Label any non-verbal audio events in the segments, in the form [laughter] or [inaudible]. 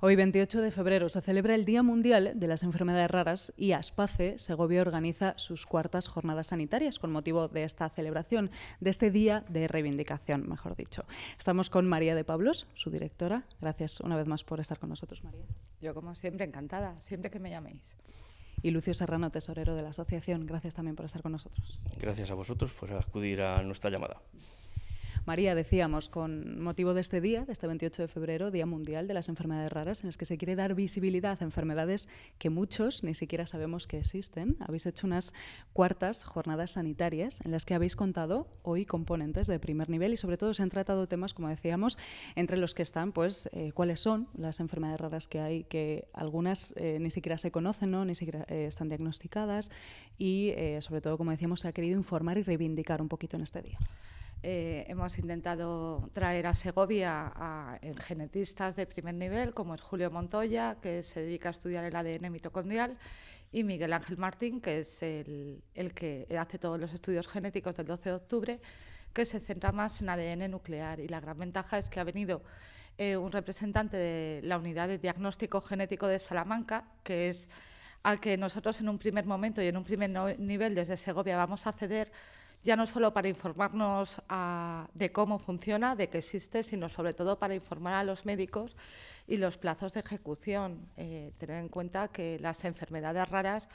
Hoy, 28 de febrero, se celebra el Día Mundial de las Enfermedades Raras y ASPACE, Segovia, organiza sus cuartas jornadas sanitarias con motivo de esta celebración, de este día de reivindicación, mejor dicho. Estamos con María de Pablos, su directora. Gracias una vez más por estar con nosotros, María. Yo, como siempre, encantada, siempre que me llaméis y Lucio Serrano, tesorero de la asociación. Gracias también por estar con nosotros. Gracias a vosotros por acudir a nuestra llamada. María, decíamos, con motivo de este día, de este 28 de febrero, Día Mundial de las Enfermedades Raras, en el que se quiere dar visibilidad a enfermedades que muchos ni siquiera sabemos que existen, habéis hecho unas cuartas jornadas sanitarias en las que habéis contado hoy componentes de primer nivel y sobre todo se han tratado temas, como decíamos, entre los que están, pues, eh, cuáles son las enfermedades raras que hay, que algunas eh, ni siquiera se conocen, ¿no? ni siquiera eh, están diagnosticadas y, sobre todo, como decíamos, se ha querido informar y reivindicar un poquito en este día. Eh, hemos intentado traer a Segovia a, genetistas de primer nivel, como es Julio Montoya, que se dedica a estudiar el ADN mitocondrial, y Miguel Ángel Martín, que es el, que hace todos los estudios genéticos del 12 de octubre, que se centra más en ADN nuclear. Y la gran ventaja es que ha venido eh, un representante de la unidad de diagnóstico genético de Salamanca, que es al que nosotros en un primer momento y en un primer nivel desde Segovia vamos a acceder ya no solo para informarnos ah, de cómo funciona, de que existe, sino sobre todo para informar a los médicos y los plazos de ejecución. Eh, tener en cuenta que las enfermedades raras,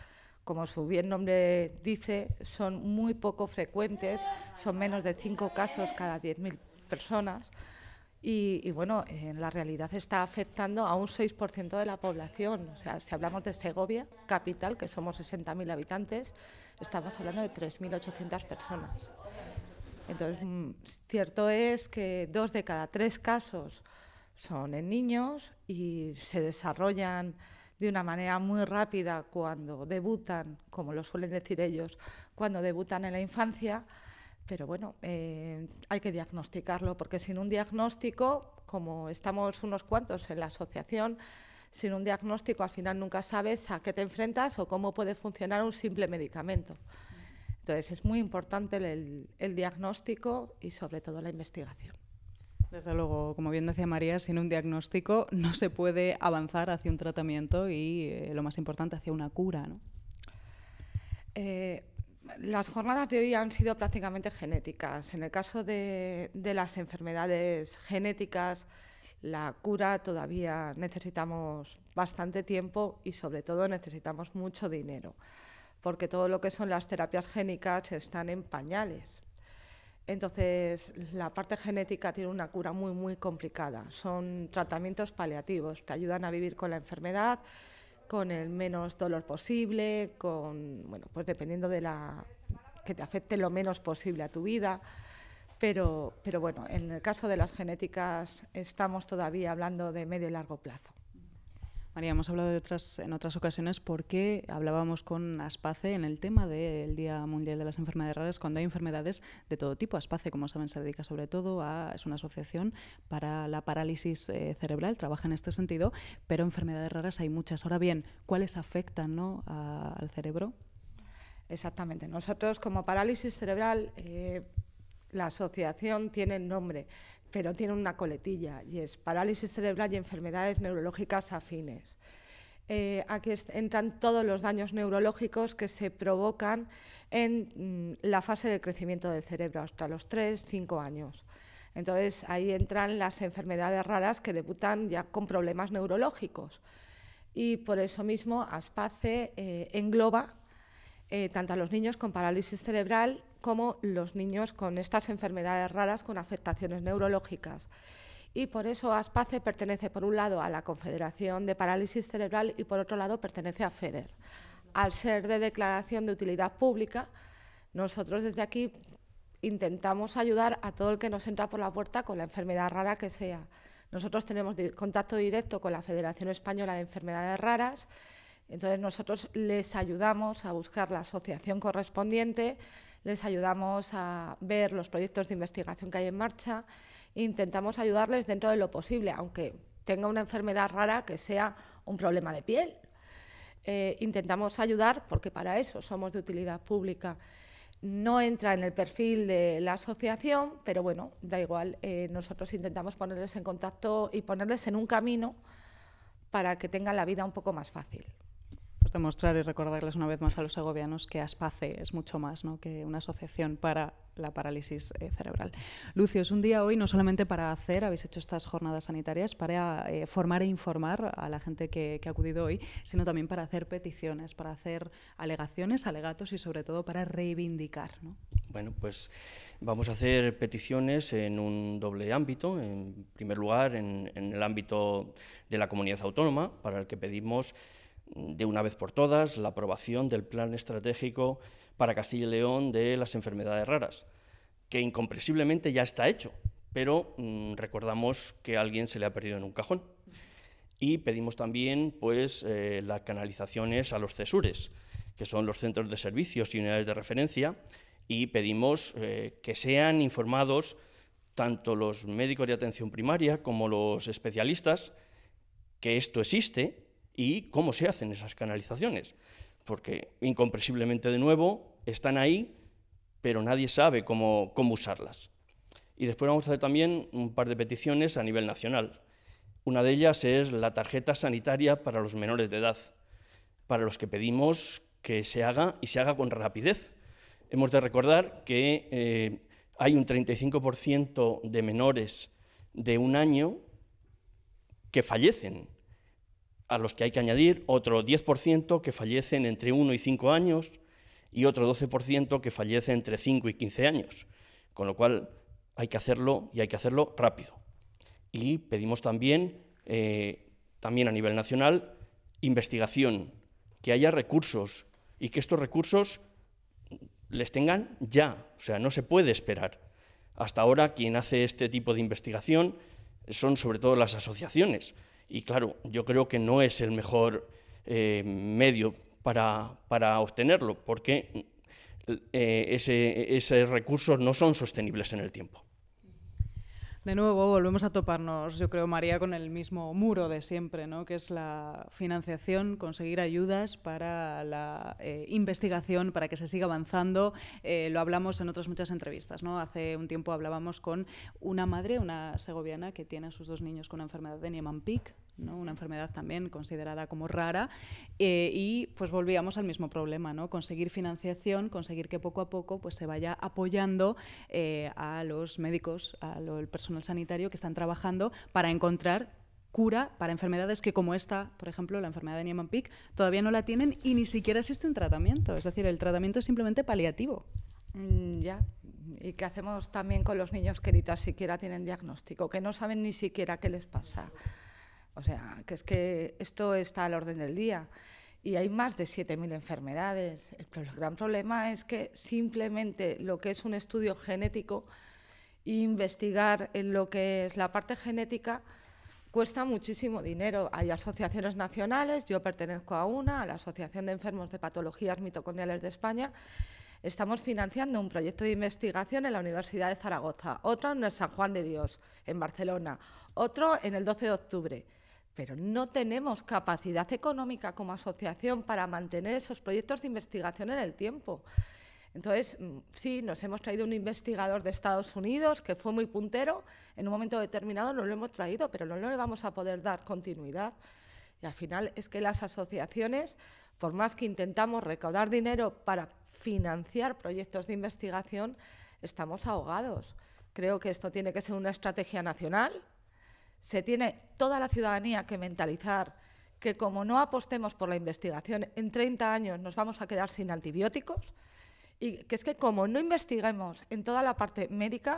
como su bien nombre dice, son muy poco frecuentes, son menos de cinco casos cada 10.000 personas. Y, y, bueno, en la realidad está afectando a un 6% de la población. O sea, si hablamos de Segovia, capital, que somos 60.000 habitantes, estamos hablando de 3.800 personas. Entonces, mm, cierto es que dos de cada tres casos son en niños y se desarrollan de una manera muy rápida cuando debutan, como lo suelen decir ellos, cuando debutan en la infancia. Pero bueno, eh, hay que diagnosticarlo, porque sin un diagnóstico, como estamos unos cuantos en la asociación, sin un diagnóstico al final nunca sabes a qué te enfrentas o cómo puede funcionar un simple medicamento. Entonces es muy importante el, diagnóstico y sobre todo la investigación. Desde luego, como bien decía María, sin un diagnóstico no se puede avanzar hacia un tratamiento y, eh, lo más importante, hacia una cura. Eh, las jornadas de hoy han sido prácticamente genéticas. En el caso de las enfermedades genéticas, la cura todavía necesitamos bastante tiempo y sobre todo necesitamos mucho dinero, porque todo lo que son las terapias génicas están en pañales. Entonces, la parte genética tiene una cura muy, muy complicada. Son tratamientos paliativos, te ayudan a vivir con la enfermedad, con el menos dolor posible, con, bueno, pues dependiendo de la que te afecte lo menos posible a tu vida pero, bueno, en el caso de las genéticas estamos todavía hablando de medio y largo plazo. María, hemos hablado de otras, en otras ocasiones porque hablábamos con Aspace en el tema del Día Mundial de las Enfermedades Raras, cuando hay enfermedades de todo tipo. Aspace, como saben, se dedica sobre todo a, es una asociación para la parálisis eh, cerebral, trabaja en este sentido, pero enfermedades raras hay muchas. Ahora bien, ¿cuáles afectan al cerebro? Exactamente. Nosotros como parálisis cerebral... Eh, la asociación tiene nombre, pero tiene una coletilla y es parálisis cerebral y enfermedades neurológicas afines. Eh, aquí entran todos los daños neurológicos que se provocan en mm, la fase de crecimiento del cerebro, hasta los 3-5 años. Entonces ahí entran las enfermedades raras que debutan ya con problemas neurológicos. Y por eso mismo ASPACE eh, engloba eh, tanto a los niños con parálisis cerebral como los niños con estas enfermedades raras con afectaciones neurológicas. Y por eso ASPACE pertenece, por un lado, a la Confederación de Parálisis Cerebral y, por otro lado, pertenece a FEDER. Al ser de declaración de utilidad pública, nosotros desde aquí intentamos ayudar a todo el que nos entra por la puerta con la enfermedad rara que sea. Nosotros tenemos contacto directo con la Federación Española de Enfermedades Raras, entonces nosotros les ayudamos a buscar la asociación correspondiente les ayudamos a ver los proyectos de investigación que hay en marcha, intentamos ayudarles dentro de lo posible, aunque tenga una enfermedad rara que sea un problema de piel. Eh, intentamos ayudar porque para eso somos de utilidad pública. No entra en el perfil de la asociación, pero bueno, da igual, eh, nosotros intentamos ponerles en contacto y ponerles en un camino para que tengan la vida un poco más fácil. Mostrar demostrar y recordarles una vez más a los segovianos que ASPACE es mucho más que una asociación para la parálisis eh, cerebral. Lucio, es un día hoy no solamente para hacer, habéis hecho estas jornadas sanitarias, para eh, formar e informar a la gente que, ha acudido hoy, sino también para hacer peticiones, para hacer alegaciones, alegatos y sobre todo para reivindicar. Bueno, pues vamos a hacer peticiones en un doble ámbito. En primer lugar, en el ámbito de la comunidad autónoma, para el que pedimos de una vez por todas la aprobación del plan estratégico para Castilla y León de las enfermedades raras, que incomprensiblemente ya está hecho, pero mm, recordamos que a alguien se le ha perdido en un cajón. Y pedimos también pues, eh, las canalizaciones a los CESURES, que son los centros de servicios y unidades de referencia, y pedimos eh, que sean informados tanto los médicos de atención primaria como los especialistas que esto existe y cómo se hacen esas canalizaciones. Porque incomprensiblemente de nuevo están ahí, pero nadie sabe cómo, cómo usarlas. Y después vamos a hacer también un par de peticiones a nivel nacional. Una de ellas es la tarjeta sanitaria para los menores de edad, para los que pedimos que se haga y se haga con rapidez. Hemos de recordar que eh, hay un 35% de menores de un año que fallecen a los que hay que añadir otro 10% que fallecen entre 1 y 5 años y otro 12% que fallece entre 5 y 15 años, con lo cual hay que hacerlo y hay que hacerlo rápido. Y pedimos también, eh, también a nivel nacional, investigación, que haya recursos y que estos recursos les tengan ya, o sea, no se puede esperar. Hasta ahora quien hace este tipo de investigación son sobre todo las asociaciones, y claro, yo creo que no es el mejor eh, medio para, obtenerlo, porque eh, ese, esos recursos no son sostenibles en el tiempo. De nuevo, volvemos a toparnos, yo creo, María, con el mismo muro de siempre, ¿no? que es la financiación, conseguir ayudas para la eh, investigación, para que se siga avanzando. Eh, lo hablamos en otras muchas entrevistas. ¿no? Hace un tiempo hablábamos con una madre, una segoviana, que tiene a sus dos niños con una enfermedad de Niemann-Pick, una enfermedad también considerada como rara, eh, y pues volvíamos al mismo problema, ¿no? conseguir financiación, conseguir que poco a poco pues, se vaya apoyando eh, a los médicos, al personal sanitario que están trabajando para encontrar cura para enfermedades que como esta, por ejemplo, la enfermedad de Niemann-Pick, todavía no la tienen y ni siquiera existe un tratamiento. Es decir, el tratamiento es simplemente paliativo. Mm, ya. ¿Y qué hacemos también con los niños que ni siquiera tienen diagnóstico, que no saben ni siquiera qué les pasa? O sea, que es que esto está al orden del día y hay más de 7.000 enfermedades. El, gran problema es que simplemente lo que es un estudio genético e investigar en lo que es la parte genética cuesta muchísimo dinero. Hay asociaciones nacionales, yo pertenezco a una, a la Asociación de Enfermos de Patologías Mitocondriales de España. Estamos financiando un proyecto de investigación en la Universidad de Zaragoza, otro en el San Juan de Dios, en Barcelona, otro en el 12 de octubre pero no tenemos capacidad económica como asociación para mantener esos proyectos de investigación en el tiempo. Entonces, mm, sí, nos hemos traído un investigador de Estados Unidos que fue muy puntero, en un momento determinado nos lo hemos traído, pero no, no le vamos a poder dar continuidad. Y al final es que las asociaciones, por más que intentamos recaudar dinero para financiar proyectos de investigación, estamos ahogados. Creo que esto tiene que ser una estrategia nacional, se tiene toda la ciudadanía que mentalizar que como no apostemos por la investigación, en 30 años nos vamos a quedar sin antibióticos y que es que como no investiguemos en toda la parte médica,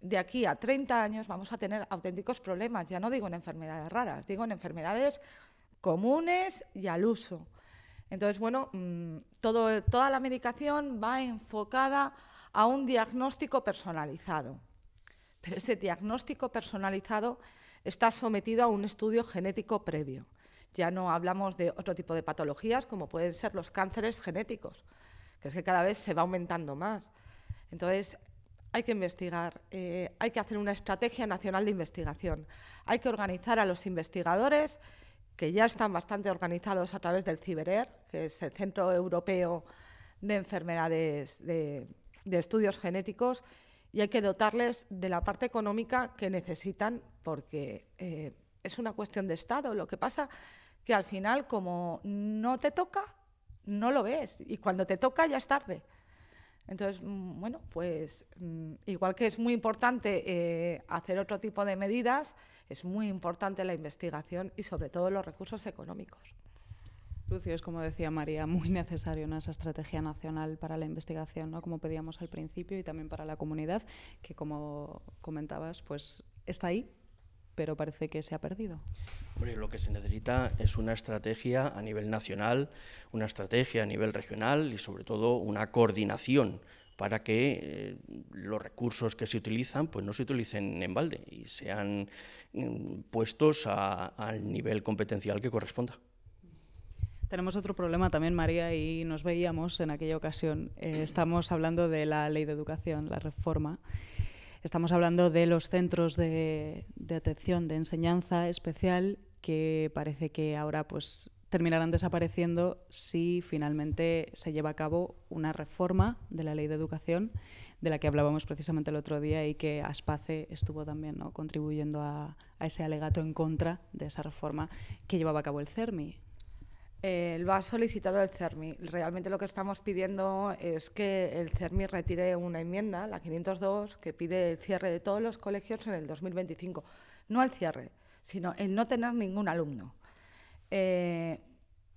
de aquí a 30 años vamos a tener auténticos problemas, ya no digo en enfermedades raras, digo en enfermedades comunes y al uso. Entonces, bueno, mm, todo, toda la medicación va enfocada a un diagnóstico personalizado, pero ese diagnóstico personalizado está sometido a un estudio genético previo. Ya no hablamos de otro tipo de patologías, como pueden ser los cánceres genéticos, que es que cada vez se va aumentando más. Entonces, hay que investigar, eh, hay que hacer una estrategia nacional de investigación, hay que organizar a los investigadores, que ya están bastante organizados a través del CIBERER, que es el Centro Europeo de Enfermedades de Estudios Genéticos, y hay que dotarles de la parte económica que necesitan porque eh, es una cuestión de Estado. Lo que pasa que al final, como no te toca, no lo ves y cuando te toca ya es tarde. Entonces, mm, bueno, pues mm, igual que es muy importante eh, hacer otro tipo de medidas, es muy importante la investigación y sobre todo los recursos económicos. Lucio, es como decía María, muy [laughs] necesario una esa estrategia nacional para la investigación, ¿no? como pedíamos al principio, y también para la comunidad, que como comentabas, pues está ahí, pero parece que se ha perdido. lo que se necesita es una estrategia a nivel nacional, una estrategia a nivel regional y sobre todo una coordinación para que eh, los recursos que se utilizan pues no se utilicen en balde y sean mm, puestos al nivel competencial que corresponda. Tenemos otro problema también, María, y nos veíamos en aquella ocasión. Eh, estamos hablando de la ley de educación, la reforma. Estamos hablando de los centros de, atención, de enseñanza especial, que parece que ahora pues, terminarán desapareciendo si finalmente se lleva a cabo una reforma de la ley de educación, de la que hablábamos precisamente el otro día y que Aspace estuvo también ¿no? contribuyendo a ese alegato en contra de esa reforma que llevaba a cabo el CERMI, Va eh, lo solicitado el CERMI. Realmente lo que estamos pidiendo es que el CERMI retire una enmienda, la 502, que pide el cierre de todos los colegios en el 2025. No el cierre, sino el no tener ningún alumno. Eh,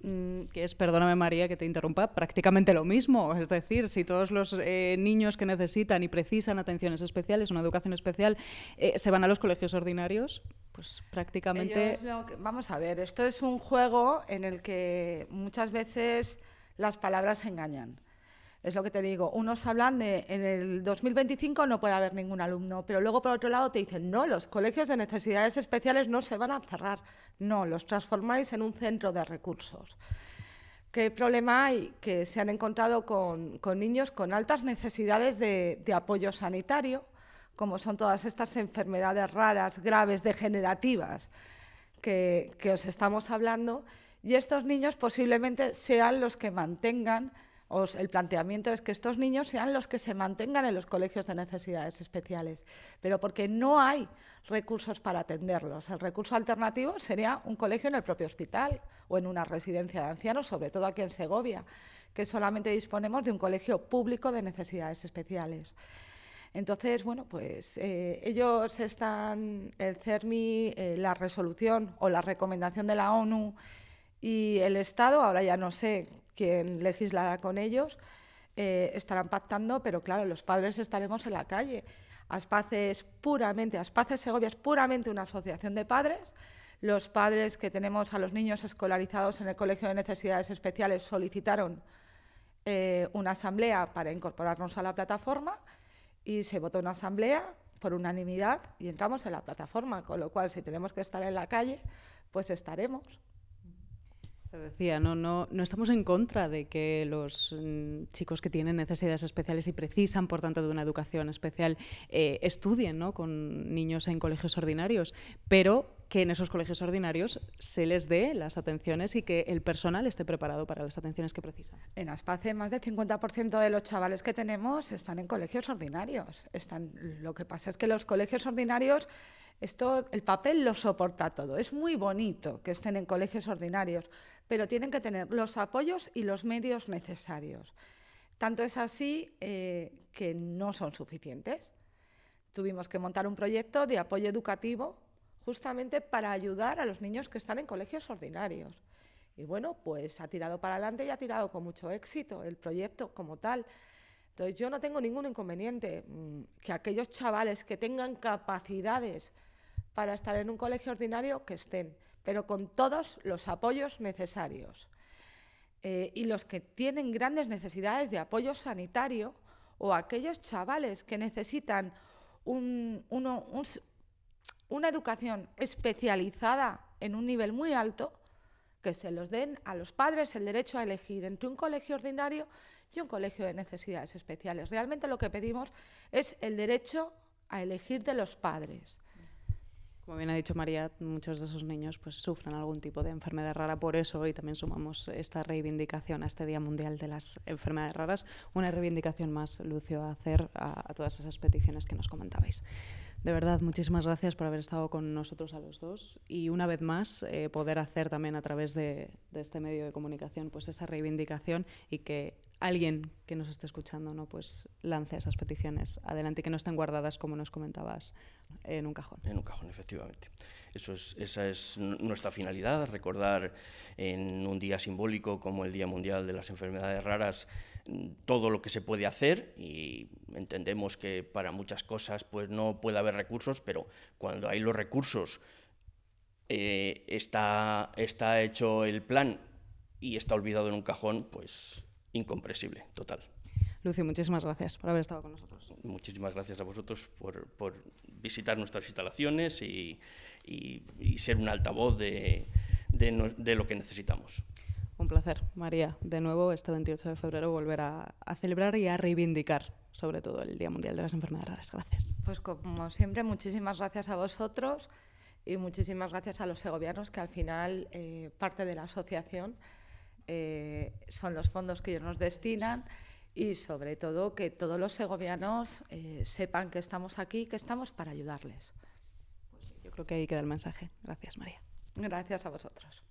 Mm, que es, perdóname María que te interrumpa, prácticamente lo mismo. Es decir, si todos los eh, niños que necesitan y precisan atenciones especiales, una educación especial, eh, se van a los colegios ordinarios, pues prácticamente... vamos a ver, esto es un juego en el que muchas veces las palabras engañan. Es lo que te digo, unos hablan de en el 2025 no puede haber ningún alumno, pero luego por otro lado te dicen, no, los colegios de necesidades especiales no se van a cerrar, no, los transformáis en un centro de recursos. ¿Qué problema hay? Que se han encontrado con, niños con altas necesidades de, apoyo sanitario, como son todas estas enfermedades raras, graves, degenerativas, que, que, os estamos hablando, y estos niños posiblemente sean los que mantengan el planteamiento es que estos niños sean los que se mantengan en los colegios de necesidades especiales, pero porque no hay recursos para atenderlos. El recurso alternativo sería un colegio en el propio hospital o en una residencia de ancianos, sobre todo aquí en Segovia, que solamente disponemos de un colegio público de necesidades especiales. Entonces, bueno, pues eh, ellos están, el CERMI, eh, la resolución o la recomendación de la ONU y el Estado, ahora ya no sé quien legislará con ellos, eh, estarán pactando, pero claro, los padres estaremos en la calle. Aspace puramente, Aspace Segovia es puramente una asociación de padres. Los padres que tenemos a los niños escolarizados en el Colegio de Necesidades Especiales solicitaron eh, una asamblea para incorporarnos a la plataforma y se votó una asamblea por unanimidad y entramos en la plataforma, con lo cual si tenemos que estar en la calle, pues estaremos. Se decía, no, no, no estamos en contra de que los mm, chicos que tienen necesidades especiales y precisan, por tanto, de una educación especial, eh, estudien ¿no? con niños en colegios ordinarios, pero que en esos colegios ordinarios se les dé las atenciones y que el personal esté preparado para las atenciones que precisan. En Aspace, más del 50% de los chavales que tenemos están en colegios ordinarios. Están, lo que pasa es que los colegios ordinarios esto, el papel lo soporta todo. Es muy bonito que estén en colegios ordinarios, pero tienen que tener los apoyos y los medios necesarios. Tanto es así eh, que no son suficientes. Tuvimos que montar un proyecto de apoyo educativo justamente para ayudar a los niños que están en colegios ordinarios. Y bueno, pues ha tirado para adelante y ha tirado con mucho éxito el proyecto como tal. Entonces yo no tengo ningún inconveniente mm, que aquellos chavales que tengan capacidades para estar en un colegio ordinario, que estén pero con todos los apoyos necesarios. Eh, y los que tienen grandes necesidades de apoyo sanitario o aquellos chavales que necesitan una educación especializada en un nivel muy alto, que se los den a los padres el derecho a elegir entre un colegio ordinario y un colegio de necesidades especiales. Realmente lo que pedimos es el derecho a elegir de los padres. Como bien ha dicho María, muchos de esos niños pues, sufren algún tipo de enfermedad rara por eso hoy también sumamos esta reivindicación a este Día Mundial de las Enfermedades Raras, una reivindicación más, Lucio, a hacer a, todas esas peticiones que nos comentabais. De verdad, muchísimas gracias por haber estado con nosotros a los dos y una vez más eh, poder hacer también a través de, de este medio de comunicación pues esa reivindicación y que alguien que nos esté escuchando no pues lance esas peticiones adelante que no están guardadas como nos comentabas en un cajón en un cajón efectivamente eso es esa es nuestra finalidad recordar en un día simbólico como el día mundial de las enfermedades raras mm, todo lo que se puede hacer y entendemos que para muchas cosas pues no puede haber recursos pero cuando hay los recursos eh, está está hecho el plan y está olvidado en un cajón pues ...incompresible, total. Lucio, muchísimas gracias por haber estado con nosotros. Muchísimas gracias a vosotros por, visitar nuestras instalaciones y, ser un altavoz de, lo que necesitamos. Un placer, María. De nuevo, este 28 de febrero volver a, celebrar y a reivindicar, sobre todo, el Día Mundial de las Enfermedades Raras. Gracias. Pues como siempre, muchísimas gracias a vosotros y muchísimas gracias a los segovianos, que al final eh, parte de la asociación eh, son los fondos que ellos nos destinan y sobre todo que todos los segovianos eh, sepan que estamos aquí, que estamos para ayudarles. Pues yo creo que ahí queda el mensaje. Gracias, María. Gracias a vosotros.